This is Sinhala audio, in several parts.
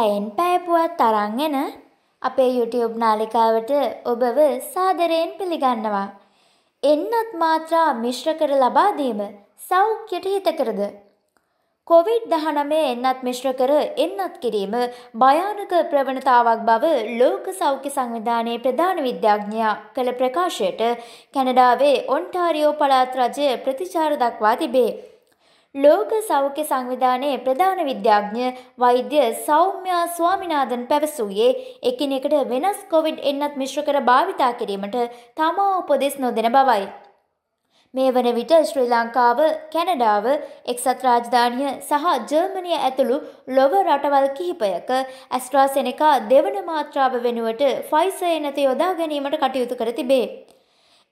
පැයෙන් පැයපුවත් තරන් එන අපේ YouTube නාලිකාවට ඔබව සාදරයෙන් පිළිගන්නවා. එන්නත් මාත්‍රා මිශ්‍ර කර ලබා දීම සෞඛ්‍යයට හිතකරද. කොවිඩ්-19 එන්නත් මිශ්‍ර කර එන්නත් කිරීම භයානක ප්‍රවණතාවක් බව ලෝක සෞඛ්‍ය සංවිධානයේ ප්‍රධාන විද්‍යාඥයා කළ ප්‍රකාශයට කැනඩාවේ ඔන්ටාරියෝ පළාත් රජය ප්‍රතිචාර දක්වා තිබේ. ලෝක සෞඛ්‍ය සංවිධානයේ ප්‍රධාන විද්‍යාඥ වෛද්‍ය සෞම්‍යා ස්වාමිනාදන් පැවසුයේ එකිනෙකට වෙනස් කොවිඩ් එන්නත් මිශ්‍ර කර භාවිතා කිරීමට තමා උපදෙස් නොදෙන බවයි. මේ වන විට ශ්‍රී ලංකාව කැනඩාව එක්සත් රාජධානිය සහ ජර්මණය ඇතුළු ලොව රටවල් කිහිපයක ඇස්ට්‍රාසෙනකා දෙවන මාත්‍රාව වෙනුවට ෆයිස එනත යොදා ගැනීමට කටයුතු කර තිබේ.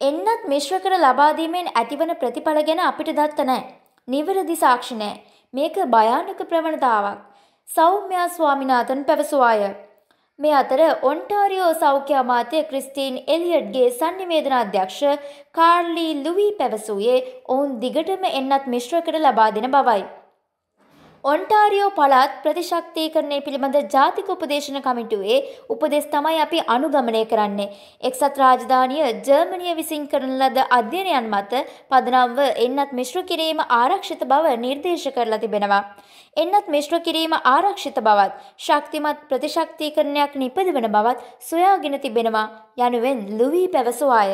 එන්නත් මිශ්‍ර කර ලබාදීමෙන් ඇතිවන ප්‍රතිඵල ගැන අපිට දත්තනෑ. නිවැරදි සාක්ෂි නෑ. මේක භයානක ප්‍රවණතාවක්. සෞම්‍යා ස්වාමිනාథන් පැවසුවාය. මේ අතර ඔන්ටාරියෝ සෞඛ්‍ය අමාත්‍ය ක්‍රිස්ටීන් එලියට්ගේ සංනිවේදන අධ්‍යක්ෂ කාර්ලී ලුවී පැවසුයේ ඔවුන් දිගටම එන්නත් මිශ්‍ර කර ලබා දෙන බවයි. ඔන්ටාරියෝ පළාත් ප්‍රතිශක්තිකරණය පිළිබඳ ජාතික උපදේශන කමිටුවේ උපදෙස් තමයි අපි අනුගමනය කරන්නේ. එක්සත් රාජධානිය ජර්මනිය විසින් කරන ලද අධ්‍යයනයන් මත පදනම්ව එන්නත් මිශ්‍ර කිරීම ආරක්ෂිත බව නිර්දේශ කරලා තිබෙනවා. එන්නත් මිශ්‍ර කිරීම ආරක්ෂිත බවත් ශක්තිමත් ප්‍රතිශක්තිකරණයක් නිපදවන බවත් සොයාගෙන තිබෙනවා යනුවෙන් ලුවී පැවසුවාය.